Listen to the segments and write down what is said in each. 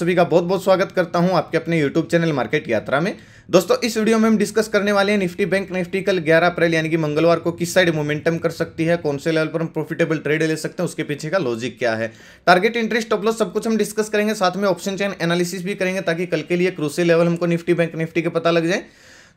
सभी का बहुत बहुत स्वागत करता हूं आपके अपने YouTube चैनल मार्केट यात्रा में दोस्तों इस वीडियो में हम डिस्कस करने वाले हैं निफ्टी बैंक निफ्टी कल 11 अप्रैल यानी कि मंगलवार को किस साइड मोमेंटम कर सकती है कौन से लेवल पर हम प्रॉफिटेबल ट्रेड ले सकते हैं उसके पीछे का लॉजिक क्या है टारगेट इंटरेस्ट टॉप लॉस सब कुछ हम डिस्कस करेंगे साथ में ऑप्शन चैन एनालिसिस भी करेंगे ताकि कल के लिए क्रूसियल लेवल हमको निफ्टी बैंक निफ्टी का पता लग जाए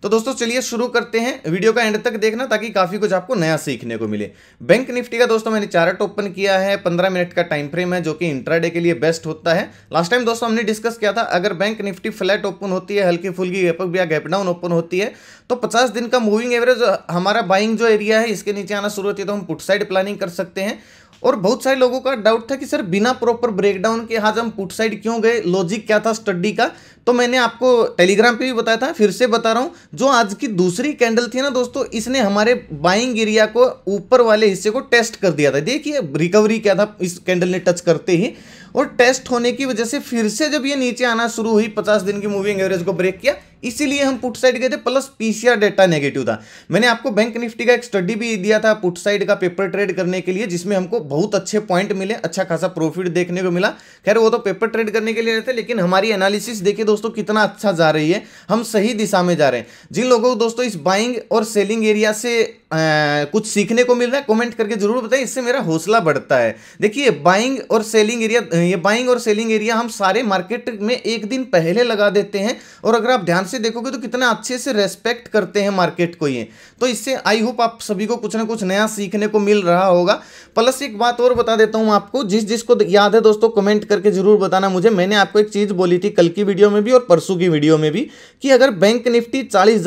तो दोस्तों चलिए शुरू करते हैं वीडियो का एंड तक देखना ताकि काफ़ी कुछ आपको नया सीखने को मिले बैंक निफ्टी का दोस्तों मैंने चार्ट ओपन किया है पंद्रह मिनट का टाइम फ्रेम है जो कि इंट्राडे के लिए बेस्ट होता है लास्ट टाइम दोस्तों हमने डिस्कस किया था अगर बैंक निफ्टी फ्लैट ओपन होती है हल्की फुल्की गैप या गैप डाउन ओपन होती है तो पचास दिन का मूविंग एवरेज हमारा बाइंग जो एरिया है इसके नीचे आना शुरू होती है तो हम पुट साइड प्लानिंग कर सकते हैं और बहुत सारे लोगों का डाउट था कि सर बिना प्रॉपर ब्रेकडाउन के आज हम पुट साइड क्यों गए लॉजिक क्या था स्टडी का तो मैंने आपको टेलीग्राम पे भी बताया था फिर से बता रहा हूँ जो आज की दूसरी कैंडल थी ना दोस्तों इसने हमारे बाइंग एरिया को ऊपर वाले हिस्से को टेस्ट कर दिया था देखिए रिकवरी क्या था इस कैंडल ने टच करते ही और टेस्ट होने की वजह से फिर से जब ये नीचे आना शुरू हुई पचास दिन की मूविंग एवरेज को ब्रेक किया इसीलिए हम पुट साइड गए थे प्लस पीसीआर डेटा नेगेटिव था मैंने आपको बैंक निफ्टी का एक स्टडी भी दिया था पुट साइड का पेपर ट्रेड करने के लिए जिसमें हमको बहुत अच्छे पॉइंट मिले अच्छा खासा प्रॉफिट देखने को मिला खैर वो तो पेपर ट्रेड करने के लिए रहते लेकिन हमारी एनालिसिस देखिए दोस्तों कितना अच्छा जा रही है हम सही दिशा में जा रहे हैं जिन लोगों को दोस्तों इस बाइंग और सेलिंग एरिया से कुछ सीखने को मिल रहा है कमेंट करके ज़रूर बताएं इससे मेरा हौसला बढ़ता है देखिए बाइंग और सेलिंग एरिया ये बाइंग और सेलिंग एरिया हम सारे मार्केट में एक दिन पहले लगा देते हैं और अगर आप ध्यान से देखोगे तो कितना अच्छे से रेस्पेक्ट करते हैं मार्केट को ये तो इससे आई होप आप सभी को कुछ ना कुछ नया सीखने को मिल रहा होगा प्लस एक बात और बता देता हूँ आपको जिस जिसको याद है दोस्तों कमेंट करके ज़रूर बताना मुझे मैंने आपको एक चीज़ बोली थी कल की वीडियो में भी और परसों की वीडियो में भी कि अगर बैंक निफ्टी चालीस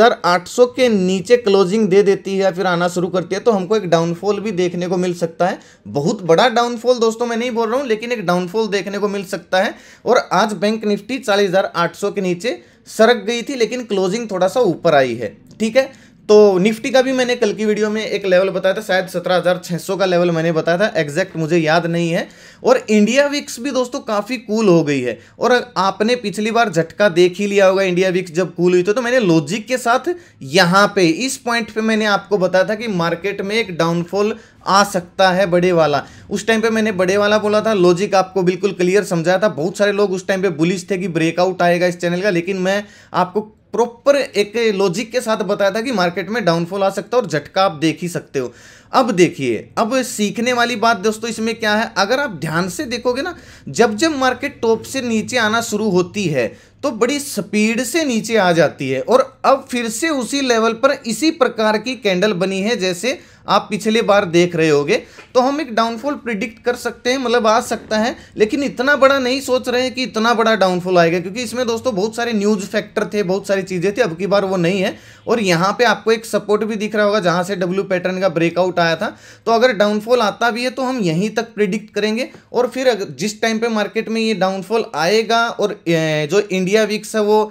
के नीचे क्लोजिंग दे देती है या फिर आना शुरू करती है तो हमको एक डाउनफॉल भी देखने को मिल सकता है बहुत बड़ा डाउनफॉल दोस्तों मैं नहीं बोल रहा हूँ लेकिन एक डाउनफॉल देखने को मिल सकता है और आज बैंक निफ्टी चालीस के नीचे सरक गई थी लेकिन क्लोजिंग थोड़ा सा ऊपर आई है ठीक है तो निफ्टी का भी मैंने कल की वीडियो में एक लेवल बताया था शायद 17,600 का लेवल मैंने बताया था एग्जैक्ट मुझे याद नहीं है और इंडिया विक्स भी दोस्तों काफ़ी कूल हो गई है और आपने पिछली बार झटका देख ही लिया होगा इंडिया विक्स जब कूल हुई तो, तो मैंने लॉजिक के साथ यहाँ पे इस पॉइंट पे मैंने आपको बताया था कि मार्केट में एक डाउनफॉल आ सकता है बड़े वाला उस टाइम पे मैंने बड़े वाला बोला था लॉजिक आपको बिल्कुल क्लियर समझाया था बहुत सारे लोग उस टाइम पे बुलिश थे कि ब्रेकआउट आएगा इस चैनल का लेकिन मैं आपको प्रॉपर एक लॉजिक के साथ बताया था कि मार्केट में डाउनफॉल आ सकता है और झटका आप देख ही सकते हो अब देखिए अब सीखने वाली बात दोस्तों इसमें क्या है अगर आप ध्यान से देखोगे ना जब जब मार्केट टॉप से नीचे आना शुरू होती है तो बड़ी स्पीड से नीचे आ जाती है और अब फिर से उसी लेवल पर इसी प्रकार की कैंडल बनी है जैसे आप पिछले बार देख रहे होगे तो हम एक डाउनफॉल प्रिडिक्ट कर सकते हैं मतलब आ सकता है लेकिन इतना बड़ा नहीं सोच रहे हैं कि इतना बड़ा डाउनफॉल आएगा क्योंकि इसमें दोस्तों बहुत सारे न्यूज फैक्टर थे बहुत सारी चीज़ें थी अब की बार वो नहीं है और यहाँ पे आपको एक सपोर्ट भी दिख रहा होगा जहाँ से डब्ल्यू पैटर्न का ब्रेकआउट आया था तो अगर डाउनफॉल आता भी है तो हम यहीं तक प्रिडिक्ट करेंगे और फिर जिस टाइम पे मार्केट में ये डाउनफॉल आएगा और जो इंडिया वीक्स है वो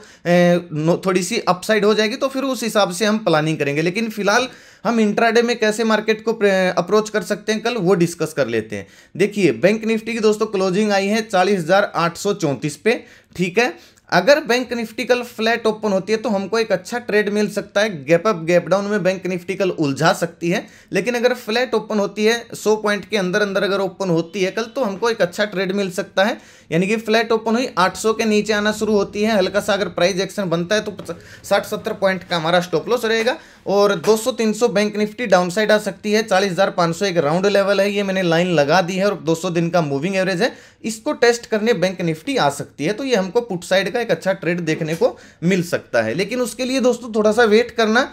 थोड़ी सी अपसाइड हो जाएगी तो फिर उस हिसाब से हम प्लानिंग करेंगे लेकिन फिलहाल हम इंट्राडे में कैसे मार्केट को अप्रोच कर सकते हैं कल वो डिस्कस कर लेते हैं देखिए बैंक निफ्टी की दोस्तों क्लोजिंग आई है चालीस पे ठीक है अगर बैंक निफ्टी कल फ्लैट ओपन होती है तो हमको एक अच्छा ट्रेड मिल सकता है गैप अप गैप डाउन में बैंक निफ्टी कल उलझा सकती है लेकिन अगर फ्लैट ओपन होती है 100 पॉइंट के अंदर अंदर अगर ओपन होती है कल तो हमको एक अच्छा ट्रेड मिल सकता है यानी कि फ्लैट ओपन हुई 800 के नीचे आना शुरू होती है हल्का सा अगर प्राइज एक्शन बनता है तो साठ सत्तर पॉइंट का हमारा स्टॉप लॉस रहेगा और दो सौ बैंक निफ्टी डाउन आ सकती है चालीस एक राउंड लेवल है ये मैंने लाइन लगा दी है और दो दिन का मूविंग एवरेज है इसको टेस्ट करने बैंक निफ्टी आ सकती है तो ये हमको पुट साइड का का एक अच्छा ट्रेड देखने को मिल सकता है लेकिन उसके लिए दोस्तों थोड़ा सा वेट करना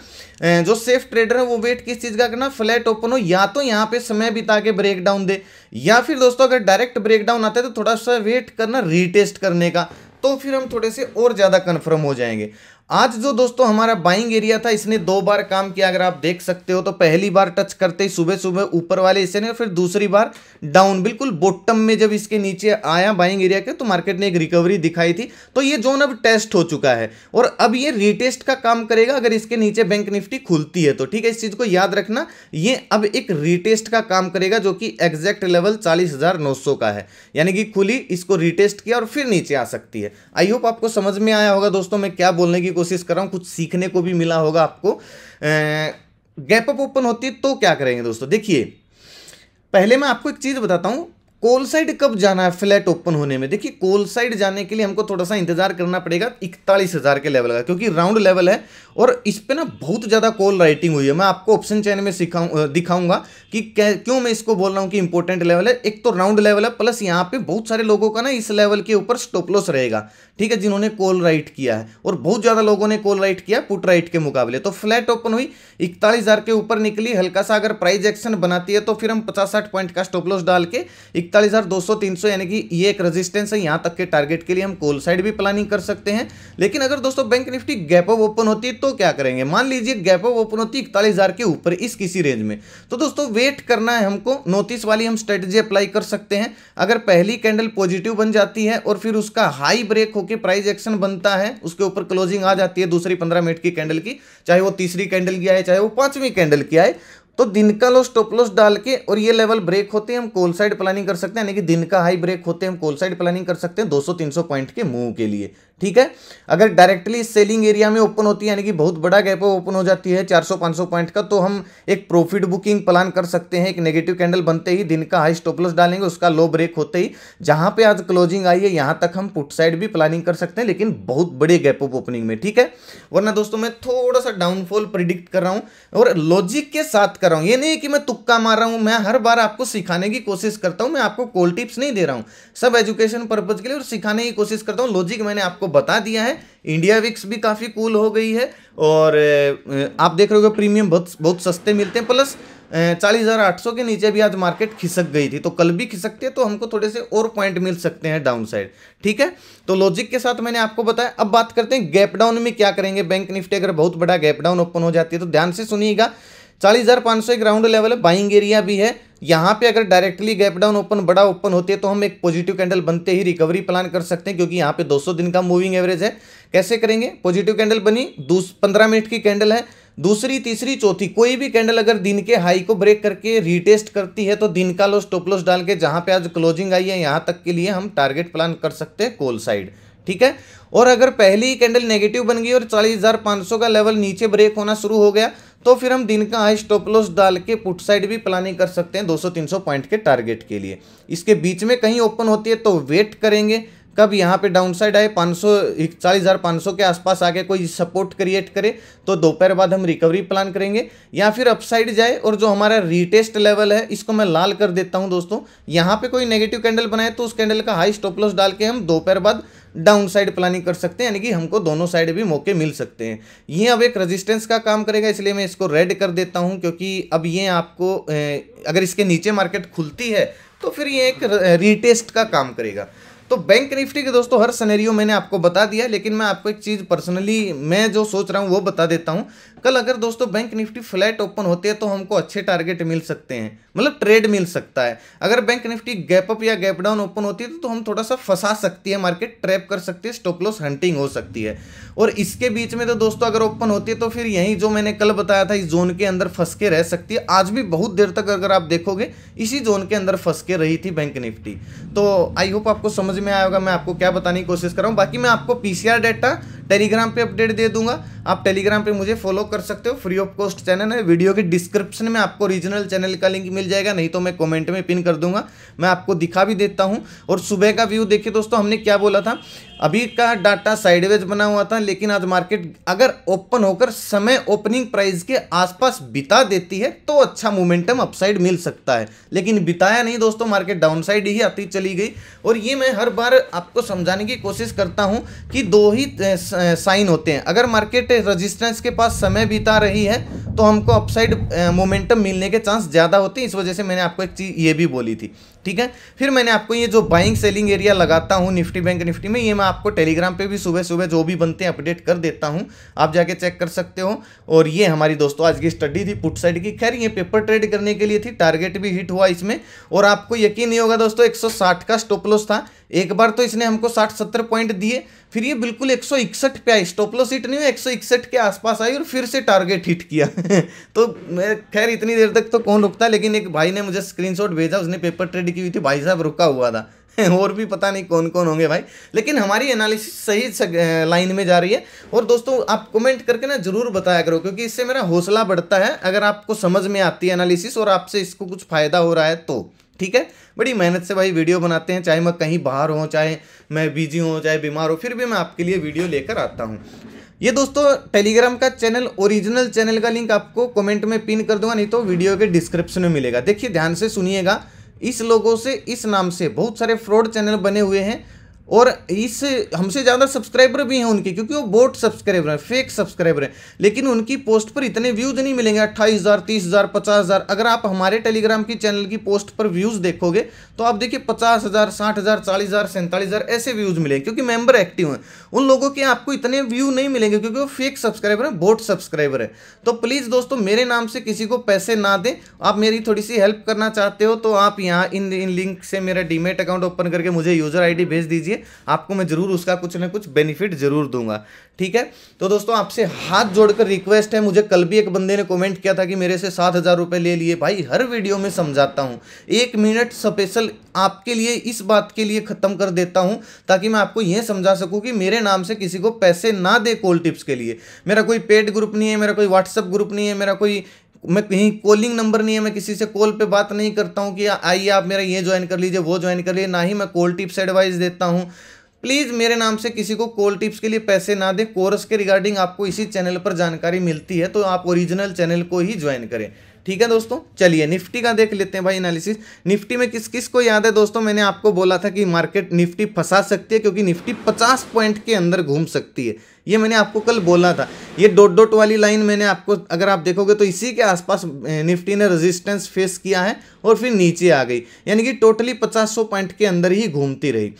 जो सेफ ट्रेडर है वो वेट किस चीज़ का करना फ्लैट ओपन हो या तो यहाँ पे समय बिता के ब्रेक डाउन दे या फिर दोस्तों अगर डायरेक्ट ब्रेक डाउन आता है तो थोड़ा सा वेट करना रीटेस्ट करने का तो फिर हम थोड़े से और ज़्यादा कन्फर्म हो जाएंगे आज जो दोस्तों हमारा बाइंग एरिया था इसने दो बार काम किया अगर आप देख सकते हो तो पहली बार टच करते ही सुबह सुबह ऊपर वाले हिस्से ने फिर दूसरी बार डाउन बिल्कुल बॉटम में जब इसके नीचे आया बाइंग एरिया के तो मार्केट ने एक रिकवरी दिखाई थी तो ये जोन अब टेस्ट हो चुका है और अब ये रिटेस्ट का काम करेगा अगर इसके नीचे बैंक निफ्टी खुलती है तो ठीक है इस चीज़ को याद रखना ये अब एक रिटेस्ट का काम करेगा जो कि एग्जैक्ट लेवल चालीस का है यानी कि खुली इसको रिटेस्ट किया और फिर नीचे आ सकती है आई होप आपको समझ में आया होगा दोस्तों मैं क्या बोलने की कोशिश कर रहा हूँ कुछ सीखने को भी मिला होगा आपको गैप अप ओपन होती है तो क्या करेंगे दोस्तों देखिए पहले मैं आपको एक चीज़ बताता हूँ कोल साइड कब जाना है फ्लैट ओपन होने में देखिए कोल साइड जाने के लिए हमको थोड़ा सा इंतजार करना पड़ेगा इकतालीस हज़ार के लेवल का क्योंकि राउंड लेवल है और इस पे ना बहुत ज़्यादा कोल राइटिंग हुई है मैं आपको ऑप्शन चैन में दिखाऊंगा कि क्यों मैं इसको बोल रहा हूँ कि इंपॉर्टेंट लेवल है एक तो राउंड लेवल है प्लस यहाँ पे बहुत सारे लोगों का ना इस लेवल के ऊपर स्टोपलोस रहेगा ठीक है जिन्होंने कोल राइट किया है और बहुत ज़्यादा लोगों ने कोल राइट किया पुट राइट के मुकाबले तो फ्लैट ओपन हुई इकतालीस के ऊपर निकली हल्का सा अगर प्राइज एक्शन बनाती है तो फिर हम पचास साठ पॉइंट का स्टोपलोस डाल के इकतालीस हज़ार दो सौ तीन सौ यानी कि ये एक रेजिस्टेंस है यहाँ तक के टारगेट के लिए हम कोल साइड भी प्लानिंग कर सकते हैं लेकिन अगर दोस्तों bank Nifty gap off open होती है तो क्या करेंगे मान लीजिए गैप ऑफ ओपन होती है इकतालीस हज़ार के ऊपर इस किसी रेंज में तो दोस्तों वेट करना है हमको नोटिस वाली हम स्ट्रेटेजी अप्लाई कर सकते हैं अगर पहली कैंडल पॉजिटिव बन जाती है और फिर उसका हाई ब्रेक होकर प्राइज एक्शन बनता है उसके ऊपर क्लोजिंग आ जाती है दूसरी पंद्रह मिनट की कैंडल की चाहे वो तीसरी कैंडल की आए चाहे वो पांचवीं कैंडल की आए तो दिन का लो स्टॉप लॉस डाल के और ये लेवल ब्रेक होते हैं हम कोल साइड प्लानिंग कर सकते हैं यानी कि दिन का हाई ब्रेक होते हैं हम कोल साइड प्लानिंग कर सकते हैं 200-300 पॉइंट के मूव के लिए ठीक है अगर डायरेक्टली सेलिंग एरिया में ओपन होती है यानी कि बहुत बड़ा गैप ओपन हो जाती है 400-500 पॉइंट का तो हम एक प्रॉफिट बुकिंग प्लान कर सकते हैं एक नेगेटिव कैंडल बनते ही दिन का हाई स्टॉप लॉस डालेंगे उसका लो ब्रेक होते ही जहां पे आज क्लोजिंग आई है यहां तक हम पुट साइड भी प्लानिंग कर सकते हैं लेकिन बहुत बड़े गैप ऑफ ओपनिंग में ठीक है वरना दोस्तों मैं थोड़ा सा डाउनफॉल प्रिडिक्ट कर रहा हूं और लॉजिक के साथ कर रहा हूँ ये नहीं कि मैं तुक्का मार रहा हूँ मैं हर बार आपको सिखाने की कोशिश करता हूँ मैं आपको कोल टिप्स नहीं दे रहा हूँ सब एजुकेशन पर्पज़ के लिए और सिखाने की कोशिश करता हूँ लॉजिक मैंने आपको बता दिया है इंडिया विक्स भी काफ़ी कूल हो गई है और आप देख रहे हो प्रीमियम बहुत बहुत सस्ते मिलते हैं प्लस चालीस हज़ार आठ सौ के नीचे भी आज मार्केट खिसक गई थी तो कल भी खिसकती है तो हमको थोड़े से और पॉइंट मिल सकते हैं डाउन साइड ठीक है तो लॉजिक के साथ मैंने आपको बताया अब बात करते हैं गैप डाउन में क्या करेंगे बैंक निफ्टी अगर बहुत बड़ा गैप डाउन ओपन हो जाती है तो ध्यान से सुनिएगा चालीस हज़ार पांच सौ ग्राउंड लेवल है बाइंग एरिया भी है यहाँ पे अगर डायरेक्टली गैप डाउन ओपन बड़ा ओपन होते हैं तो हम एक पॉजिटिव कैंडल बनते ही रिकवरी प्लान कर सकते हैं क्योंकि यहाँ पे 200 दिन का मूविंग एवरेज है कैसे करेंगे पॉजिटिव कैंडल बनी पंद्रह मिनट की कैंडल है दूसरी तीसरी चौथी कोई भी कैंडल अगर दिन के हाई को ब्रेक करके रीटेस्ट करती है तो दिन का लोस स्टॉप लॉस डाल के जहाँ पे आज क्लोजिंग आई है यहाँ तक के लिए हम टारगेट प्लान कर सकते हैं कोल साइड ठीक है और अगर पहली कैंडल नेगेटिव बन गई और चालीस का लेवल नीचे ब्रेक होना शुरू हो गया तो फिर हम दिन का हाई स्टॉप लॉस डाल के पुट साइड भी प्लानिंग कर सकते हैं 200-300 पॉइंट के टारगेट के लिए इसके बीच में कहीं ओपन होती है तो वेट करेंगे कब यहाँ पे डाउन साइड आए पाँच सौ चालीस हज़ार पाँच सौ के आसपास आके कोई सपोर्ट क्रिएट करे तो दोपहर बाद हम रिकवरी प्लान करेंगे या फिर अपसाइड जाए और जो हमारा रीटेस्ट लेवल है इसको मैं लाल कर देता हूँ दोस्तों यहाँ पे कोई नेगेटिव कैंडल बनाए तो उस कैंडल का हाई स्टॉप लॉस डाल के हम दोपहर बाद डाउन साइड प्लानिंग कर सकते हैं यानी कि हमको दोनों साइड भी मौके मिल सकते हैं ये अब एक रेजिस्टेंस का काम करेगा इसलिए मैं इसको रेड कर देता हूँ क्योंकि अब ये आपको अगर इसके नीचे मार्केट खुलती है तो फिर ये एक रीटेस्ट का काम करेगा तो बैंक निफ्टी के दोस्तों हर सनेरियो मैंने आपको बता दिया लेकिन मैं आपको एक चीज़ पर्सनली मैं जो सोच रहा हूँ वो बता देता हूँ कल अगर दोस्तों बैंक निफ्टी फ्लैट ओपन होती है तो हमको अच्छे टारगेट मिल सकते हैं मतलब ट्रेड मिल सकता है अगर बैंक निफ्टी गैप अप या गैप डाउन ओपन होती है तो हम थोड़ा सा फंसा सकती है मार्केट ट्रैप कर सकती है स्टॉप लॉस हंटिंग हो सकती है और इसके बीच में तो दोस्तों अगर ओपन होती है तो फिर यही जो मैंने कल बताया था इस जोन के अंदर फंस के रह सकती है आज भी बहुत देर तक अगर आप देखोगे इसी जोन के अंदर फंस के रही थी बैंक निफ्टी तो आई होप आपको समझ समझ में आएगा मैं आपको क्या बताने की कोशिश कर रहा हूँ बाकी मैं आपको पीसीआर डेटा टेलीग्राम पे अपडेट दे दूंगा आप टेलीग्राम पे मुझे फॉलो कर सकते हो फ्री ऑफ कॉस्ट चैनल है वीडियो के डिस्क्रिप्शन में आपको रीजनल चैनल का लिंक मिल जाएगा नहीं तो मैं कमेंट में पिन कर दूंगा मैं आपको दिखा भी देता हूँ और सुबह का व्यू देखिए दोस्तों हमने क्या बोला था अभी का डाटा साइडवेज बना हुआ था लेकिन आज मार्केट अगर ओपन होकर समय ओपनिंग प्राइस के आसपास बिता देती है तो अच्छा मोमेंटम अपसाइड मिल सकता है लेकिन बिताया नहीं दोस्तों मार्केट डाउनसाइड ही आती चली गई और ये मैं हर बार आपको समझाने की कोशिश करता हूँ कि दो ही साइन होते हैं अगर मार्केट रजिस्टेंस के पास समय बिता रही है तो हमको अपसाइड मोमेंटम मिलने के चांस ज़्यादा होते हैं इस वजह से मैंने आपको एक चीज़ ये भी बोली थी ठीक है फिर मैंने आपको ये जो बाइंग सेलिंग एरिया लगाता हूँ निफ्टी बैंक निफ्टी में ये मैं आपको टेलीग्राम पर भी सुबह सुबह जो भी बनते हैं अपडेट कर देता हूँ आप जाके चेक कर सकते हो और ये हमारी दोस्तों आज की स्टडी थी पुट साइड की खैर ये पेपर ट्रेड करने के लिए थी टारगेट भी हिट हुआ इसमें और आपको यकीन नहीं होगा दोस्तों एक का स्टॉप लॉस था एक बार तो इसने हमको साठ सत्तर पॉइंट दिए फिर ये बिल्कुल एक सौ इकसठ पे आई स्टोपलो सीट नहीं हुई एक सौ इकसठ के आसपास आई और फिर से टारगेट हिट किया तो मैं खैर इतनी देर तक तो कौन रुकता लेकिन एक भाई ने मुझे स्क्रीनशॉट भेजा उसने पेपर ट्रेड की हुई थी भाई साहब रुका हुआ था और भी पता नहीं कौन कौन होंगे भाई लेकिन हमारी एनालिसिस सही लाइन में जा रही है और दोस्तों आप कमेंट करके ना जरूर बताया करो क्योंकि इससे मेरा हौसला बढ़ता है अगर आपको समझ में आती है एनालिसिस और आपसे इसको कुछ फ़ायदा हो रहा है तो ठीक है बड़ी मेहनत से भाई वीडियो बनाते हैं चाहे मैं कहीं बाहर हो चाहे मैं बिजी हो चाहे बीमार हो फिर भी मैं आपके लिए वीडियो लेकर आता हूँ ये दोस्तों टेलीग्राम का चैनल ओरिजिनल चैनल का लिंक आपको कमेंट में पिन कर दूंगा नहीं तो वीडियो के डिस्क्रिप्शन में मिलेगा देखिए ध्यान से सुनिएगा इस लोगों से इस नाम से बहुत सारे फ्रॉड चैनल बने हुए हैं और इस हमसे ज़्यादा सब्सक्राइबर भी हैं उनके क्योंकि वो बोट सब्सक्राइबर हैं फेक सब्सक्राइबर हैं लेकिन उनकी पोस्ट पर इतने व्यूज़ नहीं मिलेंगे अट्ठाईस हज़ार तीस हज़ार पचास हज़ार अगर आप हमारे टेलीग्राम की चैनल की पोस्ट पर व्यूज़ देखोगे तो आप देखिए पचास हज़ार साठ हज़ार चालीस हज़ार सैंतालीस हज़ार ऐसे व्यूज़ मिलेंगे क्योंकि मेम्बर एक्टिव हैं उन लोगों के आपको इतने व्यू नहीं मिलेंगे क्योंकि वो फेक सब्सक्राइबर हैं बोट सब्सक्राइबर है तो प्लीज़ दोस्तों मेरे नाम से किसी को पैसे ना दें आप मेरी थोड़ी सी हेल्प करना चाहते हो तो आप यहाँ इन इन लिंक से मेरा डीमेट अकाउंट ओपन करके मुझे यूज़र डी भेज दीजिए आपको मैं ज़रूर उसका कुछ ना कुछ बेनिफिट ज़रूर दूंगा ठीक है तो दोस्तों आपसे हाथ जोड़कर रिक्वेस्ट है मुझे कल भी एक बंदे ने कमेंट किया था कि मेरे से सात हज़ार रुपए ले लिए भाई हर वीडियो में समझाता हूं एक मिनट स्पेशल आपके लिए इस बात के लिए ख़त्म कर देता हूं ताकि मैं आपको यह समझा सकूं कि मेरे नाम से किसी को पैसे ना दे कोल टिप्स के लिए मेरा कोई पेड ग्रुप नहीं है मेरा कोई व्हाट्सएप ग्रुप नहीं है मेरा कोई मैं कहीं कॉलिंग नंबर नहीं है मैं किसी से कॉल पे बात नहीं करता हूँ कि आइए आप मेरा ये ज्वाइन कर लीजिए वो ज्वाइन कर लीजिए ना ही मैं कॉल टिप्स एडवाइस देता हूँ प्लीज़ मेरे नाम से किसी को कॉल टिप्स के लिए पैसे ना दें कोर्स के रिगार्डिंग आपको इसी चैनल पर जानकारी मिलती है तो आप ओरिजिनल चैनल को ही ज्वाइन करें ठीक है दोस्तों चलिए निफ्टी का देख लेते हैं भाई एनालिसिस निफ्टी में किस किस को याद है दोस्तों मैंने आपको बोला था कि मार्केट निफ्टी फंसा सकती है क्योंकि निफ्टी 50 पॉइंट के अंदर घूम सकती है ये मैंने आपको कल बोला था ये डॉट डॉट वाली लाइन मैंने आपको अगर आप देखोगे तो इसी के आसपास निफ्टी ने रेजिस्टेंस फेस किया है और फिर नीचे आ गई यानी कि टोटली पचास सौ पॉइंट के अंदर ही घूमती रही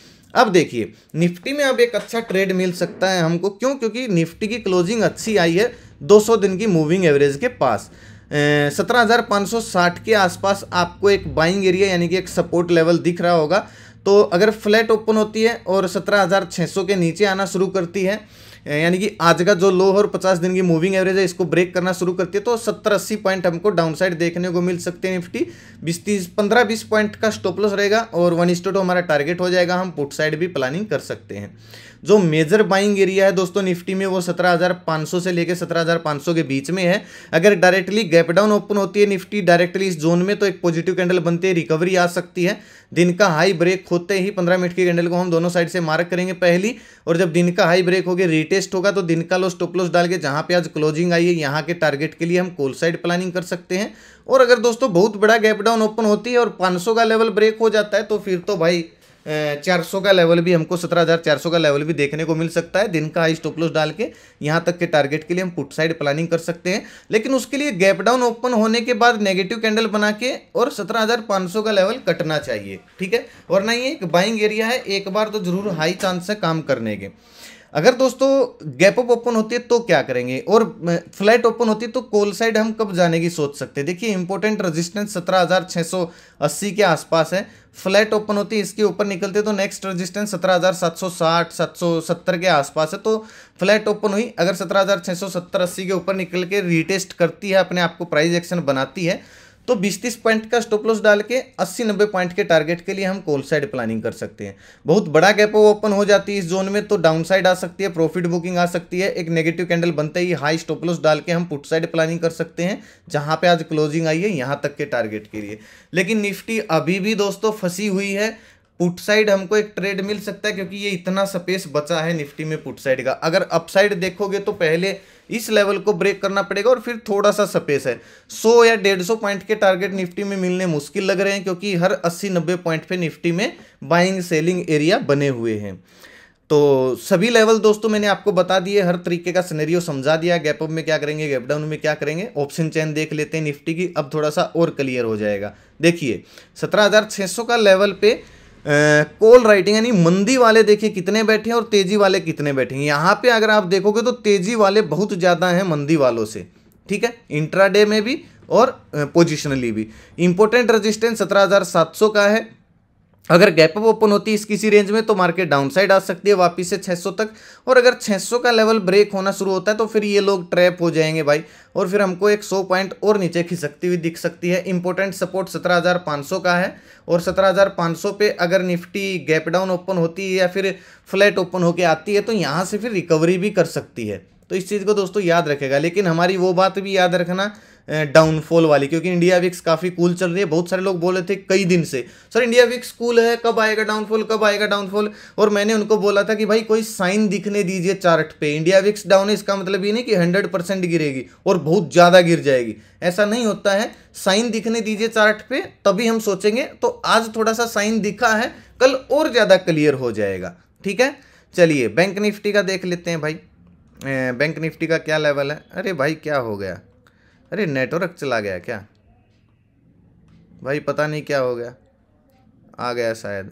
अब देखिए निफ्टी में अब एक अच्छा ट्रेड मिल सकता है हमको क्यों क्योंकि निफ्टी की क्लोजिंग अच्छी आई है 200 दिन की मूविंग एवरेज के पास सत्रह के आसपास आपको एक बाइंग एरिया यानी कि एक सपोर्ट लेवल दिख रहा होगा तो अगर फ्लैट ओपन होती है और 17,600 के नीचे आना शुरू करती है यानी कि आज का जो लो और 50 दिन की मूविंग एवरेज है इसको ब्रेक करना शुरू करती है तो सत्तर अस्सी पॉइंट हमको डाउनसाइड देखने को मिल सकते हैं निफ्टी बीस तीस पंद्रह बीस पॉइंट का स्टॉपलस रहेगा और वन स्टोटो हमारा टारगेट हो जाएगा हम पुट साइड भी प्लानिंग कर सकते हैं जो मेजर बाइंग एरिया है दोस्तों निफ्टी में वो 17,500 से लेकर 17,500 के बीच में है अगर डायरेक्टली गैप डाउन ओपन होती है निफ्टी डायरेक्टली इस जोन में तो एक पॉजिटिव कैंडल बनती है रिकवरी आ सकती है दिन का हाई ब्रेक होते ही पंद्रह मिनट की कैंडल को हम दोनों साइड से मार्क करेंगे पहली और जब दिन का हाई ब्रेक होगी रिटेस्ट होगा तो दिन का लो स्टॉप लॉस डाल के जहाँ पे आज क्लोजिंग आई है यहाँ के टारगेट के लिए हम कोल साइड प्लानिंग कर सकते हैं और अगर दोस्तों बहुत बड़ा गैप डाउन ओपन होती है और 500 का लेवल ब्रेक हो जाता है तो फिर तो भाई 400 का लेवल भी हमको 17,400 का लेवल भी देखने को मिल सकता है दिन का हाई स्टॉप लॉस डाल के यहाँ तक के टारगेट के लिए हम पुट साइड प्लानिंग कर सकते हैं लेकिन उसके लिए गैप डाउन ओपन होने के बाद नेगेटिव कैंडल बना के और 17,500 का लेवल कटना चाहिए ठीक है वरना ये एक बाइंग एरिया है एक बार तो जरूर हाई चांस से काम करने के अगर दोस्तों गैप अप ओपन होती है तो क्या करेंगे और फ्लैट ओपन होती है तो कोल साइड हम कब जाने की सोच सकते हैं देखिए इंपॉर्टेंट रेजिस्टेंस 17,680 के आसपास है फ्लैट ओपन होती है इसके ऊपर निकलते तो नेक्स्ट रेजिस्टेंस 17,760 770 के आसपास है तो फ्लैट ओपन हुई अगर सत्रह हज़ार के ऊपर निकल के रिटेस्ट करती है अपने आप को प्राइज एक्शन बनाती है तो 20 तीस पॉइंट का स्टॉप लॉस डाल के 80 नब्बे पॉइंट के टारगेट के लिए हम कॉल साइड प्लानिंग कर सकते हैं बहुत बड़ा गैप ओपन हो जाती है इस जोन में तो डाउन साइड आ सकती है प्रॉफिट बुकिंग आ सकती है एक नेगेटिव कैंडल बनते ही हाई स्टॉप लॉस डाल के हम पुट साइड प्लानिंग कर सकते हैं जहां पे आज क्लोजिंग आई है यहां तक के टारगेट के लिए लेकिन निफ्टी अभी भी दोस्तों फंसी हुई है पुट साइड हमको एक ट्रेड मिल सकता है क्योंकि ये इतना स्पेस बचा है निफ्टी में पुट साइड का अगर अपसाइड देखोगे तो पहले इस लेवल को ब्रेक करना पड़ेगा और फिर थोड़ा सा स्पेस है 100 या 150 पॉइंट के टारगेट निफ्टी में मिलने मुश्किल लग रहे हैं क्योंकि हर 80-90 पॉइंट पे निफ्टी में बाइंग सेलिंग एरिया बने हुए हैं तो सभी लेवल दोस्तों मैंने आपको बता दिए हर तरीके का सिनेरियो समझा दिया गैप अप में क्या करेंगे गैप डाउन में क्या करेंगे ऑप्शन चेन देख लेते हैं निफ्टी की अब थोड़ा सा और क्लियर हो जाएगा देखिए सत्रह का लेवल पे कोल राइटिंग यानी मंदी वाले देखिए कितने बैठे हैं और तेजी वाले कितने बैठे हैं यहाँ पे अगर आप देखोगे तो तेजी वाले बहुत ज़्यादा हैं मंदी वालों से ठीक है इंट्राडे में भी और पोजिशनली भी इंपॉर्टेंट रजिस्टेंस सत्रह का है अगर गैप अप ओपन होती है इस किसी रेंज में तो मार्केट डाउन साइड आ सकती है वापस से 600 तक और अगर 600 का लेवल ब्रेक होना शुरू होता है तो फिर ये लोग ट्रैप हो जाएंगे भाई और फिर हमको एक 100 पॉइंट और नीचे खिसकती हुई दिख सकती है इंपॉर्टेंट सपोर्ट 17,500 का है और 17,500 पे अगर निफ्टी गैप डाउन ओपन होती है या फिर फ्लैट ओपन होकर आती है तो यहाँ से फिर रिकवरी भी कर सकती है तो इस चीज़ को दोस्तों याद रखेगा लेकिन हमारी वो बात भी याद रखना डाउनफॉल वाली क्योंकि इंडिया विक्स काफ़ी कूल चल रही है बहुत सारे लोग बोल रहे थे कई दिन से सर इंडिया विक्स कूल है कब आएगा डाउनफॉल कब आएगा डाउनफॉल और मैंने उनको बोला था कि भाई कोई साइन दिखने दीजिए चार्ट पे इंडिया विक्स डाउन है इसका मतलब ये नहीं कि हंड्रेड परसेंट गिरेगी और बहुत ज़्यादा गिर जाएगी ऐसा नहीं होता है साइन दिखने दीजिए चार्ट पे तभी हम सोचेंगे तो आज थोड़ा सा साइन दिखा है कल और ज़्यादा क्लियर हो जाएगा ठीक है चलिए बैंक निफ्टी का देख लेते हैं भाई बैंक निफ्टी का क्या लेवल है अरे भाई क्या हो गया अरे नेटवर्क चला गया क्या भाई पता नहीं क्या हो गया आ गया शायद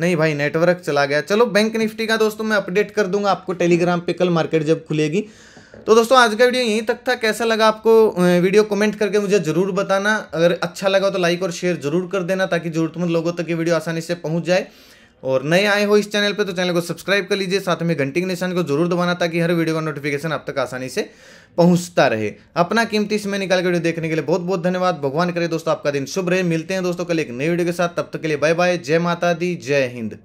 नहीं भाई नेटवर्क चला गया चलो बैंक निफ्टी का दोस्तों मैं अपडेट कर दूंगा आपको टेलीग्राम पे कल मार्केट जब खुलेगी तो दोस्तों आज का वीडियो यहीं तक था कैसा लगा आपको वीडियो कमेंट करके मुझे ज़रूर बताना अगर अच्छा लगा तो लाइक और शेयर जरूर कर देना ताकि ज़रूरतमंद लोगों तक ये वीडियो आसानी से पहुँच जाए और नए आए हो इस चैनल पे तो चैनल को सब्सक्राइब कर लीजिए साथ में घंटी के निशान को जरूर दबाना ताकि हर वीडियो का नोटिफिकेशन आप तक आसानी से पहुंचता रहे अपना कीमती समय निकाल के वीडियो देखने के लिए बहुत बहुत धन्यवाद भगवान करे दोस्तों आपका दिन शुभ रहे मिलते हैं दोस्तों कल एक नई वीडियो के साथ तब तक के लिए बाय बाय जय माता दी जय हिंद